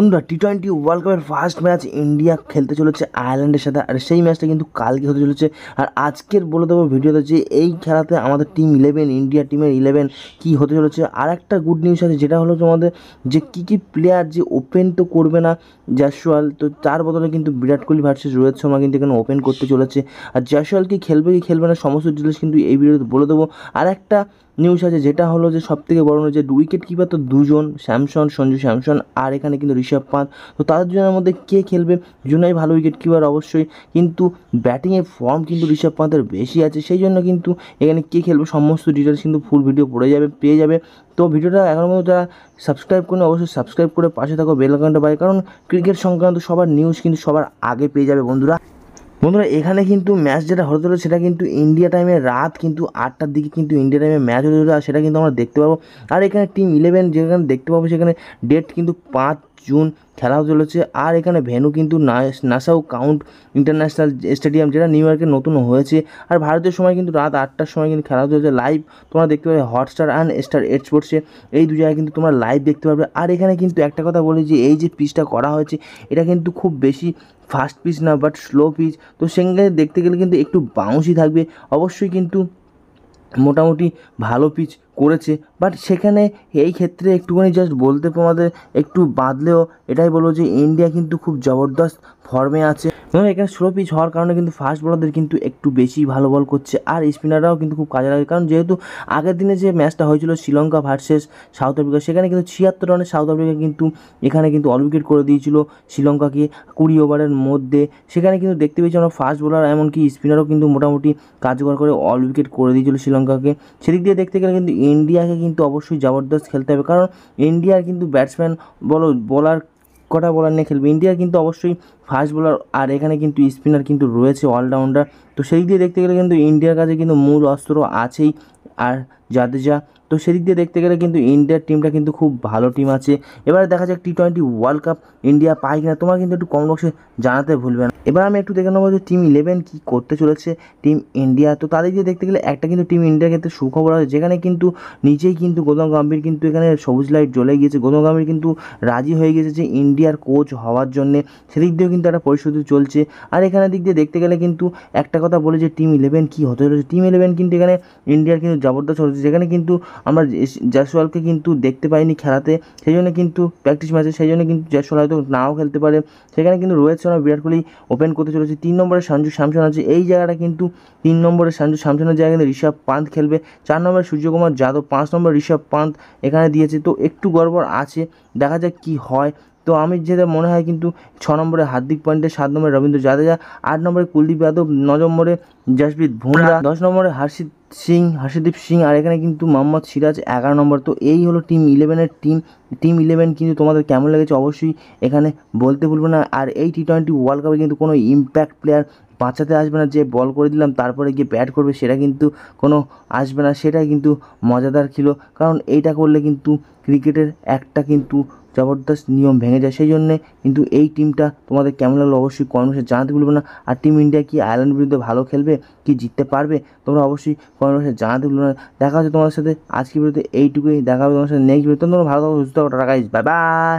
বন্ধুরা T twenty world কাপের first match India খেলতে চলেছে আয়ারল্যান্ডের সাথে আর সেই ম্যাচটা কিন্তু কালকে হতে চলেছে আর আজকের বলে দেবো ভিডিওতে যে এই খেলাতে আমাদের টিম ইলেভেন ইন্ডিয়া টিমের ইলেভেন কী হতে চলেছে আর একটা গুড নিউজ আছে যেটা হলো তোমাদের যে কী কী প্লেয়ার যে ওপেন তো করবে না জাসওয়াল তো তার বদলে কিন্তু বিরাট কোহলি ভার্সেস রোহিত শর্মা কিন্তু এখানে ওপেন করতে চলেছে আর জাসওয়াল কি খেলবে কি খেলবে না সমস্ত জিনিস কিন্তু এই ভিডিওতে বলে দেবো আর একটা নিউজ আছে যেটা হলো যে সবথেকে বড় যে উইকেট কিপার তো দুজন স্যামসন সঞ্জু স্যামসন আর এখানে কিন্তু ঋষভ পান্ত তো তাদের দুজনের মধ্যে কে খেলবে জুনাই ভালো উইকেট কিপার অবশ্যই কিন্তু ব্যাটিংয়ের ফর্ম কিন্তু ঋষভ পান্তের বেশি আছে সেই জন্য কিন্তু এখানে কে খেলবে সমস্ত ডিটেলস কিন্তু ফুল ভিডিও পড়ে যাবে পেয়ে যাবে তো ভিডিওটা এখন মধ্যে যারা সাবস্ক্রাইব করুন অবশ্যই সাবস্ক্রাইব করে পাশে থাকো বেল আইকনটা পাই কারণ ক্রিকেট সংক্রান্ত সবার নিউজ কিন্তু সবার আগে পেয়ে যাবে বন্ধুরা বন্ধুরা এখানে কিন্তু ম্যাচ যেটা হতে হলো সেটা কিন্তু ইন্ডিয়া টাইমে রাত কিন্তু আটটার দিকে কিন্তু ইন্ডিয়া টাইমে ম্যাচ হতে হলো আর সেটা কিন্তু আমরা দেখতে পাবো আর এখানে টিম ইলেভেন যেখানে দেখতে পাবো সেখানে ডেট কিন্তু পাঁচ জুন খেলা চলেছে আর এখানে ভেনু কিন্তু নাসাউ কাউন্ট ইন্টারন্যাশনাল স্টেডিয়াম যেটা নিউ ইয়র্কে নতুন হয়েছে আর ভারতের সময় কিন্তু রাত আটটার সময় কিন্তু খেলা চলেছে লাইভ তোমরা দেখতে পাবে হটস্টার অ্যান্ড স্টার এড স্পোর্টসে এই দু জায়গায় কিন্তু তোমরা লাইভ দেখতে পারবে আর এখানে কিন্তু একটা কথা বলি যে এই যে পিচটা করা হয়েছে এটা কিন্তু খুব বেশি ফাস্ট পিচ না বাট স্লো পিচ তো সেখানে দেখতে গেলে কিন্তু একটু বাউন্সই থাকবে অবশ্যই কিন্তু মোটামুটি ভালো পিচ করেছে বাট সেখানে এই ক্ষেত্রে একটুখানি জাস্ট বলতে তোমাদের একটু বাদলেও এটাই বলবো যে ইন্ডিয়া কিন্তু খুব জবরদস্ত ফর্মে আছে এবং এখানে স্লো পিচ হওয়ার কারণে কিন্তু ফাস্ট বলারদের কিন্তু একটু বেশি ভালো বল করছে আর স্পিনাররাও কিন্তু খুব কাজে লাগে কারণ যেহেতু আগের দিনে যে ম্যাচটা হয়েছিল শ্রীলঙ্কা ভার্সেস সাউথ আফ্রিকা সেখানে কিন্তু ছিয়াত্তর রানে সাউথ আফ্রিকা কিন্তু এখানে কিন্তু অল উইকেট করে দিয়েছিল শ্রীলঙ্কাকে কুড়ি ওভারের মধ্যে সেখানে কিন্তু দেখতে পেয়েছি আমরা ফাস্ট বোলার এমনকি স্পিনারও কিন্তু মোটামুটি কার্যকর করে অল উইকেট করে দিয়েছিল শ্রীলঙ্কাকে সেদিক দিয়ে দেখতে গেলে কিন্তু ইন্ডিয়াকে কিন্তু অবশ্যই জবরদস্ত খেলতে হবে কারণ ইন্ডিয়ার কিন্তু ব্যাটসম্যান বলো বলার কটা বলার নিয়ে খেলবে ইন্ডিয়া কিন্তু অবশ্যই ফাস্ট বোলার আর এখানে কিন্তু স্পিনার কিন্তু রয়েছে অলরাউন্ডার তো সেই দিয়ে দেখতে গেলে কিন্তু ইন্ডিয়ার কাছে কিন্তু মূল অস্ত্র আছেই আর জাদেজা তো সেদিক দিয়ে দেখতে গেলে কিন্তু ইন্ডিয়ার টিমটা কিন্তু খুব ভালো টিম আছে এবারে দেখা যাক T twenty world cup India পায় কিনা তোমার কিন্তু একটু কম বক্সে জানাতে ভুলবে না এবার আমি একটু দেখে নেবো যে টিম ইলেভেন কী করতে চলেছে টিম ইন্ডিয়া তো তাদের দিয়ে দেখতে গেলে একটা কিন্তু টিম ইন্ডিয়ার ক্ষেত্রে সুখবর আছে যেখানে কিন্তু নিজেই কিন্তু গৌতম গম্ভীর কিন্তু এখানে সবুজ লাইট জ্বলে গিয়েছে গৌতম গম্ভীর কিন্তু রাজি হয়ে গেছে যে ইন্ডিয়ার কোচ হওয়ার জন্যে সেদিক দিয়েও কিন্তু একটা পরিশোধ চলছে আর এখানে দিক দিয়ে দেখতে গেলে কিন্তু একটা কথা বলে যে টিম ইলেভেন কী হতে চলেছে টিম ইলেভেন কিন্তু এখানে ইন্ডিয়ার কিন্তু জবরদস্ত হচ্ছে যেখানে কিন্তু আমরা জয়সওয়ালকে কিন্তু দেখতে পাইনি খেলাতে সেই জন্য কিন্তু প্র্যাকটিস ম্যাচে সেই জন্য কিন্তু জয়সওয়াল হয়তো নাও খেলতে পারে সেখানে কিন্তু রোহিত শর্মা বিরাট কোহলি ওপেন করতে চলেছে তিন নম্বরে সঞ্জু স্যামসন আছে এই জায়গাটা কিন্তু তিন নম্বরে সঞ্জু স্যামসনের জায়গায় কিন্তু ঋষভ পান্ত খেলবে চার নম্বরে সূর্যকুমার যাদব পাঁচ নম্বর ঋষভ পান্ত এখানে দিয়েছে তো একটু গড়বড় আছে দেখা যাক কি হয় তো আমি যেটা মনে হয় কিন্তু ছ নম্বরে হার্দিক পান্ডে সাত নম্বরে রবীন্দ্র জাদেজা আট নম্বরে কুলদীপ যাদব ন নম্বরে জসপ্রীত ভুমরা দশ নম্বরে হার্ষিত সিং হাসিদীপ সিং আর এখানে কিন্তু মোহাম্মদ সিরাজ এগারো নম্বর তো এই হলো টিম ইলেভেনের টিম টিম ইলেভেন কিন্তু তোমাদের কেমন লেগেছে অবশ্যই এখানে বলতে ভুলবে না আর এই টি টোয়েন্টি ওয়ার্ল্ড কাপে কিন্তু কোনো ইম্প্যাক্ট প্লেয়ার বাঁচাতে আসবে না যে বল করে দিলাম তারপরে গিয়ে ব্যাট করবে সেটা কিন্তু কোনো আসবে না সেটা কিন্তু মজাদার ছিল কারণ এইটা করলে কিন্তু ক্রিকেটের একটা কিন্তু জবরদস্ত নিয়ম ভেঙে যায় সেই জন্যে কিন্তু এই টিমটা তোমাদের কেমন লাগলো অবশ্যই কর্মসে জানাতে ভুলবে না আর টিম ইন্ডিয়া কি আয়ারল্যান্ড বিরুদ্ধে ভালো খেলবে কি জিততে পারবে তোমরা অবশ্যই কর্মসে জানাতে ভুলবে না দেখা হচ্ছে তোমাদের সাথে আজকে বিরুদ্ধে এইটুকুই দেখা হবে তোমার সাথে নেক্সট বিরুদ্ধে তোমরা ভালো থাকো সুস্থ থাকো টাটা বাই বাই